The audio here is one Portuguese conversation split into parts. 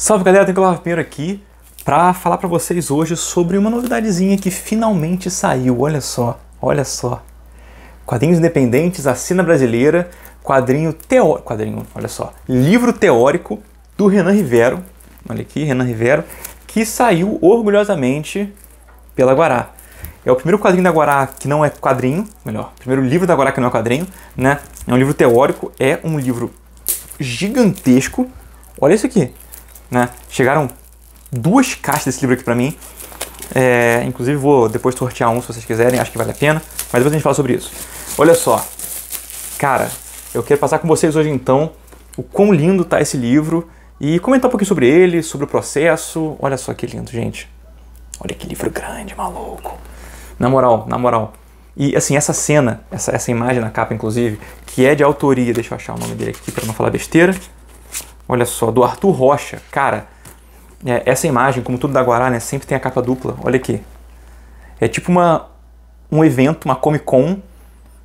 Salve galera, Nicolau Pinheiro aqui para falar para vocês hoje sobre uma novidadezinha que finalmente saiu. Olha só, olha só. Quadrinhos independentes, assina brasileira, quadrinho teórico, quadrinho, olha só, livro teórico do Renan Rivero. Olha aqui, Renan Rivero, que saiu orgulhosamente pela Guará. É o primeiro quadrinho da Guará que não é quadrinho, melhor, primeiro livro da Guará que não é quadrinho, né? É um livro teórico, é um livro gigantesco. Olha isso aqui né? Chegaram duas caixas desse livro aqui para mim. É, inclusive vou depois sortear um se vocês quiserem, acho que vale a pena. Mas depois a gente fala sobre isso. Olha só, cara, eu quero passar com vocês hoje então o quão lindo tá esse livro e comentar um pouquinho sobre ele, sobre o processo. Olha só que lindo, gente. Olha que livro grande, maluco. Na moral, na moral. E assim, essa cena, essa, essa imagem na capa, inclusive, que é de autoria, deixa eu achar o nome dele aqui para não falar besteira. Olha só, do Arthur Rocha. Cara, é, essa imagem, como tudo da Guará, né, sempre tem a capa dupla. Olha aqui. É tipo uma, um evento, uma Comic Con,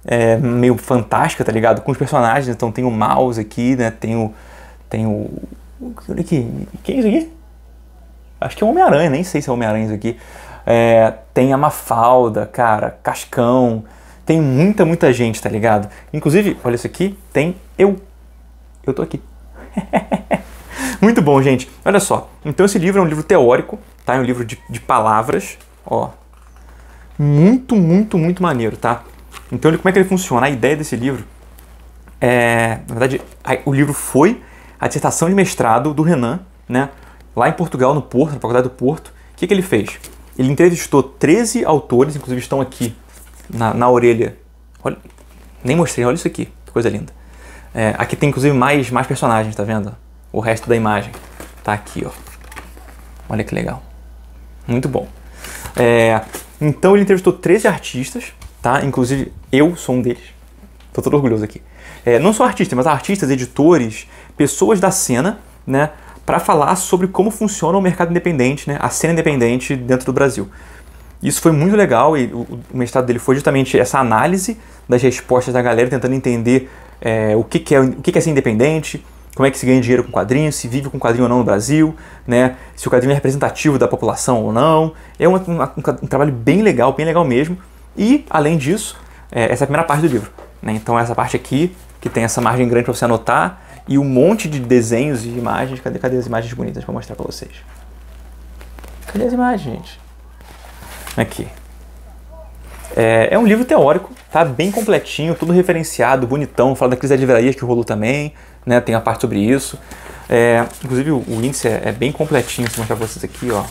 é, meio fantástica, tá ligado? Com os personagens. Então tem o Mouse aqui, né? Tem o. Tem o. Olha aqui. Quem é isso aqui? Acho que é o Homem-Aranha, nem sei se é Homem-Aranha isso aqui. É, tem a Mafalda, cara, Cascão. Tem muita, muita gente, tá ligado? Inclusive, olha isso aqui, tem eu. Eu tô aqui. Muito bom, gente. Olha só. Então esse livro é um livro teórico, tá? É um livro de, de palavras, ó. Muito, muito, muito maneiro, tá? Então ele, como é que ele funciona? A ideia desse livro é... Na verdade, o livro foi a dissertação de mestrado do Renan, né? Lá em Portugal, no Porto, na Faculdade do Porto. O que, que ele fez? Ele entrevistou 13 autores, inclusive estão aqui na, na orelha. Olha, nem mostrei, olha isso aqui, que coisa linda. É, aqui tem inclusive mais, mais personagens, tá vendo? O resto da imagem tá aqui, ó. Olha que legal. Muito bom. É, então ele entrevistou 13 artistas, tá? Inclusive eu sou um deles. Tô todo orgulhoso aqui. É, não só artistas, mas artistas, editores, pessoas da cena, né? Para falar sobre como funciona o mercado independente, né? A cena independente dentro do Brasil. Isso foi muito legal e o, o mestrado dele foi justamente essa análise das respostas da galera, tentando entender é, o, que, que, é, o que, que é ser independente, como é que se ganha dinheiro com quadrinho, se vive com quadrinho ou não no Brasil, né? se o quadrinho é representativo da população ou não. É um, um, um trabalho bem legal, bem legal mesmo. E, além disso, é, essa é a primeira parte do livro. Né? Então, essa parte aqui, que tem essa margem grande para você anotar, e um monte de desenhos e imagens. Cadê, cadê as imagens bonitas para mostrar para vocês? Cadê as imagens, gente? Aqui. É, é um livro teórico, tá bem completinho, tudo referenciado, bonitão, fala da crise das livrarias que rolou também, né? Tem a parte sobre isso. É, inclusive o, o índice é, é, bem completinho, vou mostrar pra vocês aqui, ó.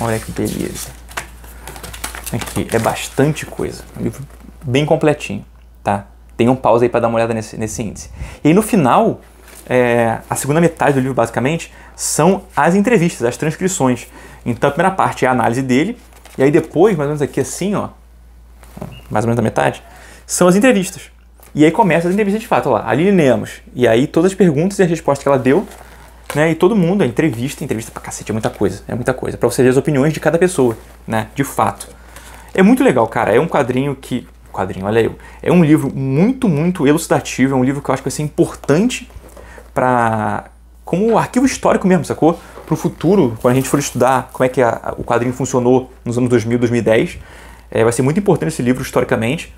Olha que beleza. Aqui, é bastante coisa. Um livro bem completinho, tá? Tenham um pausa aí para dar uma olhada nesse, nesse índice. E aí no final, é, a segunda metade do livro, basicamente, são as entrevistas, as transcrições. Então, a primeira parte é a análise dele, e aí depois, mais ou menos aqui assim, ó, mais ou menos da metade, são as entrevistas. E aí começa as entrevistas de fato, ó lá, Lemos. E aí todas as perguntas e as respostas que ela deu, né? E todo mundo, a entrevista, entrevista pra cacete, é muita coisa, é muita coisa. para você ver as opiniões de cada pessoa, né? De fato. É muito legal, cara. É um quadrinho que. Quadrinho, olha eu. É um livro muito, muito elucidativo. É um livro que eu acho que vai ser importante para como arquivo histórico mesmo, sacou? para o futuro, quando a gente for estudar como é que a, o quadrinho funcionou nos anos 2000, 2010, é, vai ser muito importante esse livro historicamente.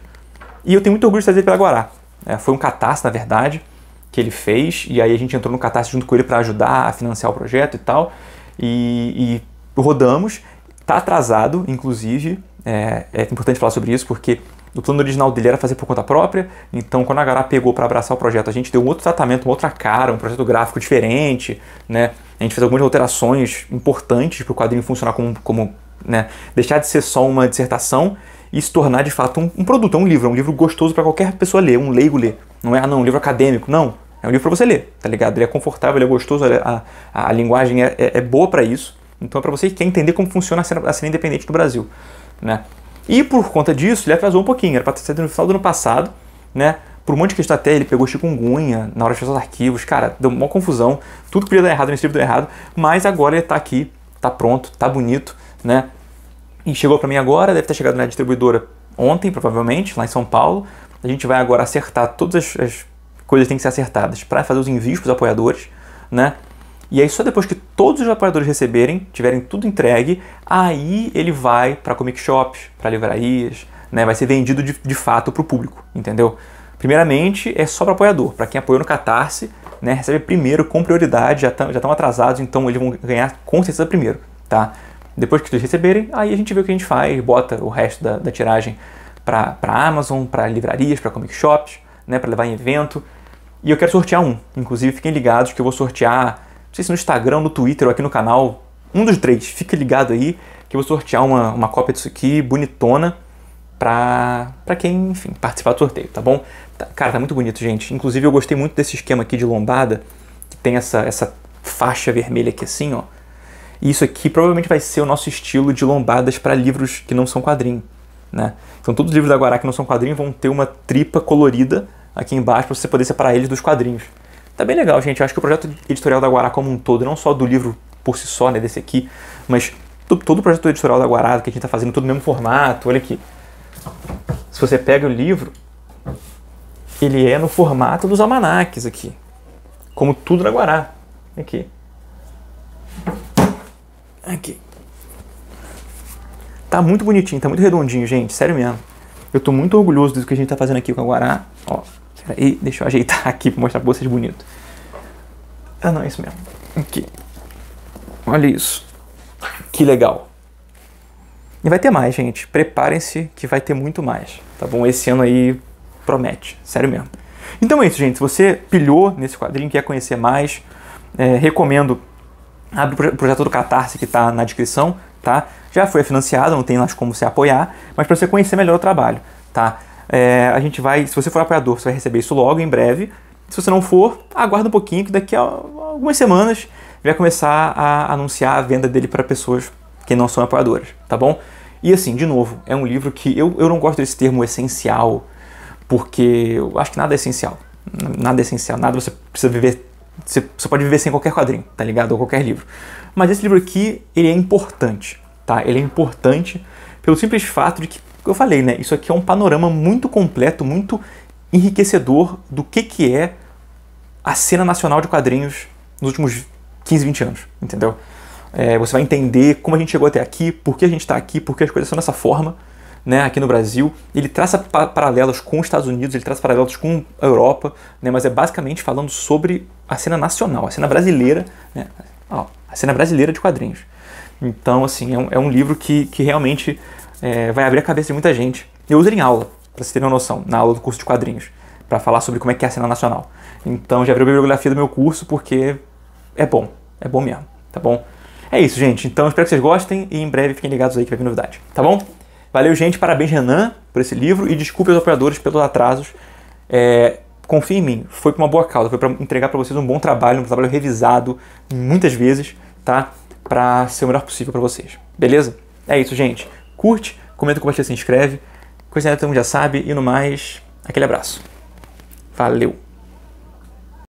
E eu tenho muito orgulho de trazer pela Guará. É, foi um catarse, na verdade, que ele fez, e aí a gente entrou no catarse junto com ele para ajudar a financiar o projeto e tal. E, e rodamos, está atrasado, inclusive, é, é importante falar sobre isso, porque o plano original dele era fazer por conta própria, então quando a Gará pegou para abraçar o projeto, a gente deu um outro tratamento, uma outra cara, um projeto gráfico diferente, né? A gente fez algumas alterações importantes para o quadrinho funcionar como, como né? deixar de ser só uma dissertação e se tornar de fato um, um produto, é um livro, é um livro gostoso para qualquer pessoa ler, um leigo ler. Não é, ah, não, um livro acadêmico, não. É um livro para você ler, tá ligado? Ele é confortável, ele é gostoso, é, a, a, a linguagem é, é, é boa para isso. Então é para você que quer entender como funciona a cena, a cena independente do Brasil, né? E por conta disso, ele atrasou um pouquinho, era para ter saído no final do ano passado, né? Por um monte de questão até, ele pegou chikungunya na hora de fazer os arquivos, cara, deu uma confusão, tudo que podia dar errado nesse livro deu errado, mas agora ele tá aqui, tá pronto, tá bonito, né? E chegou para mim agora, deve ter chegado na distribuidora ontem, provavelmente, lá em São Paulo. A gente vai agora acertar todas as, as coisas que têm que ser acertadas para fazer os envios para os apoiadores, né? E aí só depois que todos os apoiadores receberem, tiverem tudo entregue, aí ele vai para comic shops, para livrarias, né? Vai ser vendido de, de fato para o público, entendeu? Primeiramente é só para apoiador, para quem apoiou no Catarse, né? Recebe primeiro com prioridade, já estão já tão atrasados, então eles vão ganhar com certeza primeiro, tá? Depois que eles receberem, aí a gente vê o que a gente faz, bota o resto da, da tiragem para Amazon, para livrarias, para comic shops, né? Para levar em evento. E eu quero sortear um. Inclusive fiquem ligados que eu vou sortear sei se no Instagram, no Twitter ou aqui no canal, um dos três, fica ligado aí que eu vou sortear uma, uma cópia disso aqui bonitona pra, pra quem, enfim, participar do sorteio, tá bom? Tá, cara, tá muito bonito, gente. Inclusive eu gostei muito desse esquema aqui de lombada, que tem essa, essa faixa vermelha aqui assim, ó. E isso aqui provavelmente vai ser o nosso estilo de lombadas para livros que não são quadrinho, né? Então todos os livros da Guará que não são quadrinhos vão ter uma tripa colorida aqui embaixo para você poder separar eles dos quadrinhos. Tá bem legal, gente. Eu acho que o projeto editorial da Guará como um todo, não só do livro por si só, né, desse aqui, mas todo o projeto editorial da Guará, que a gente tá fazendo tudo no mesmo formato, olha aqui. Se você pega o livro, ele é no formato dos almanacs aqui. Como tudo na Guará. Aqui. Aqui. Tá muito bonitinho, tá muito redondinho, gente. Sério mesmo. Eu tô muito orgulhoso do que a gente tá fazendo aqui com a Guará. Ó, e deixa eu ajeitar aqui pra mostrar pra vocês bonito. Ah, não, é isso mesmo. Aqui. Olha isso. Que legal. E vai ter mais, gente. Preparem-se que vai ter muito mais, tá bom? Esse ano aí promete, sério mesmo. Então é isso, gente. Se você pilhou nesse quadrinho, quer conhecer mais, é, recomendo. Abre o projeto do Catarse que está na descrição, tá? Já foi financiado, não tem mais como se apoiar, mas para você conhecer melhor o trabalho, tá? É, a gente vai, se você for apoiador, você vai receber isso logo em breve. Se você não for, aguarda um pouquinho que daqui a algumas semanas vai começar a anunciar a venda dele para pessoas que não são apoiadoras, tá bom? E assim, de novo, é um livro que eu, eu não gosto desse termo essencial, porque eu acho que nada é essencial. Nada é essencial, nada você precisa viver. Você, você pode viver sem qualquer quadrinho, tá ligado? Ou qualquer livro. Mas esse livro aqui, ele é importante, tá? Ele é importante pelo simples fato de que que eu falei, né? Isso aqui é um panorama muito completo, muito enriquecedor do que, que é a cena nacional de quadrinhos nos últimos 15, 20 anos, entendeu? É, você vai entender como a gente chegou até aqui, por que a gente está aqui, por que as coisas são dessa forma, né, aqui no Brasil. Ele traça pa paralelos com os Estados Unidos, ele traça paralelos com a Europa, né, mas é basicamente falando sobre a cena nacional, a cena brasileira, né, ó, a cena brasileira de quadrinhos. Então, assim, é um, é um livro que, que realmente é, vai abrir a cabeça de muita gente. Eu uso ele em aula, para vocês terem uma noção, na aula do curso de quadrinhos, para falar sobre como é que é a cena nacional. Então já abriu a bibliografia do meu curso porque é bom, é bom mesmo, tá bom? É isso, gente. Então espero que vocês gostem e em breve fiquem ligados aí que vai vir novidade, tá bom? Valeu, gente. Parabéns, Renan, por esse livro e desculpe aos operadores pelos atrasos. É, confie em mim, foi por uma boa causa, foi para entregar para vocês um bom trabalho, um trabalho revisado muitas vezes, tá? Para ser o melhor possível para vocês. Beleza? É isso, gente. Curte, comenta, compartilha, se inscreve. Coisa neta todo mundo já sabe. E no mais, aquele abraço. Valeu!